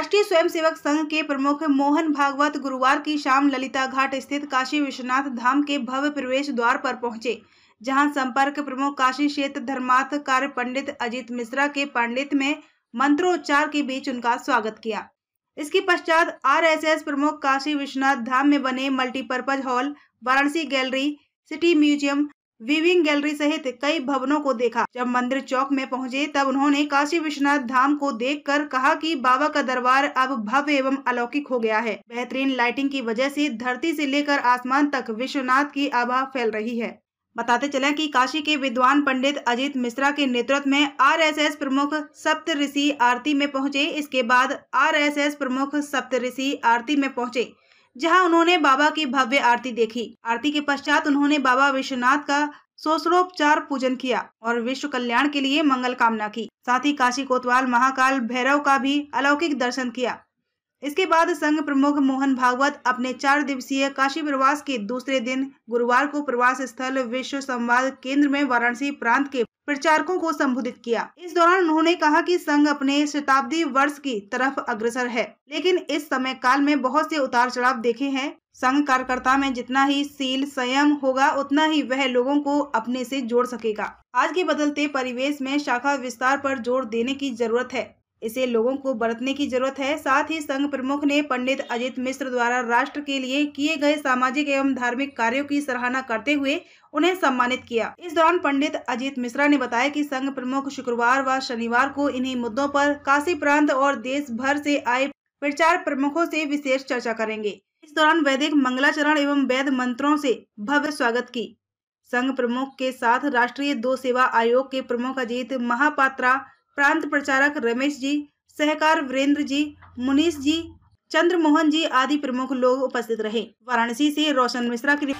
राष्ट्रीय स्वयंसेवक संघ के प्रमुख मोहन भागवत गुरुवार की शाम ललिता घाट स्थित काशी विश्वनाथ धाम के भव्य प्रवेश द्वार पर पहुंचे जहां संपर्क प्रमुख काशी क्षेत्र धर्मार्थ कार्य पंडित अजीत मिश्रा के पांडित में मंत्रोच्चार के बीच उनका स्वागत किया इसके पश्चात आरएसएस प्रमुख काशी विश्वनाथ धाम में बने multipurpose hall Varanasi gallery city museum weaving gallery सहित कई भवनों को देखा जब मंदिर चौक में पहुंचे तब उन्होंने काशी विश्वनाथ धाम को देखकर कहा कि बाबा का दरबार अब भव्य एवं अलौकिक हो गया है बेहतरीन लाइटिंग की वजह से धरती से लेकर आसमान तक विश्वनाथ की आभा फैल रही है बताते चले कि काशी के विद्वान पंडित अजीत मिश्रा के नेतृत्व में आरएसएस प्रमुख सप्त ऋषि आरती में पहुंचे इसके बाद आरएसएस प्रमुख सप्त ऋषि आरती में पहुंचे जहां उन्होंने बाबा की भव्य आरती देखी आरती के पश्चात उन्होंने बाबा विश्वनाथ का सोसरोपचार पूजन किया और विश्व कल्याण के लिए मंगल कामना की साथ ही काशी कोतवाल महाकाल भैरव का भी अलौकिक दर्शन किया इसके बाद संघ प्रमुख मोहन भागवत अपने चार दिवसीय काशी प्रवास के दूसरे दिन गुरुवार को प्रवास स्थल विश्व संवाद केंद्र में वाराणसी प्रांत के प्रचारकों को संबोधित किया इस दौरान उन्होंने कहा कि संघ अपने शताब्दी वर्ष की तरफ अग्रसर है लेकिन इस समय काल में बहुत से उतार चढ़ाव देखे हैं संघ कार्यकर्ता में जितना ही सील संयम होगा उतना ही वह लोगों को अपने से जोड़ सकेगा आज के बदलते परिवेश में शाखा विस्तार पर जोर देने की जरूरत है इसे लोगों को बरतने की जरूरत है साथ ही संघ प्रमुख ने पंडित अजित मिश्र द्वारा राष्ट्र के लिए किए गए सामाजिक एवं धार्मिक कार्यों की सराहना करते हुए उन्हें सम्मानित किया इस दौरान पंडित अजीत मिश्रा ने बताया कि संघ प्रमुख शुक्रवार व शनिवार को इन्हीं मुद्दों पर काशी प्रांत और देश भर से आए प्रचार प्रमुखों से विशेष चर्चा करेंगे इस दौरान वैदिक मंगलाचरण एवं वैद मंत्रों से भव्य स्वागत की संघ प्रमुख के साथ राष्ट्रीय दो सेवा आयोग के प्रमुख अजीत महापात्रा प्रांत प्रचारक रमेश जी सहकार वीरेंद्र जी मुनीष जी चंद्रमोहन जी आदि प्रमुख लोग उपस्थित रहे वाराणसी से रोशन मिश्रा की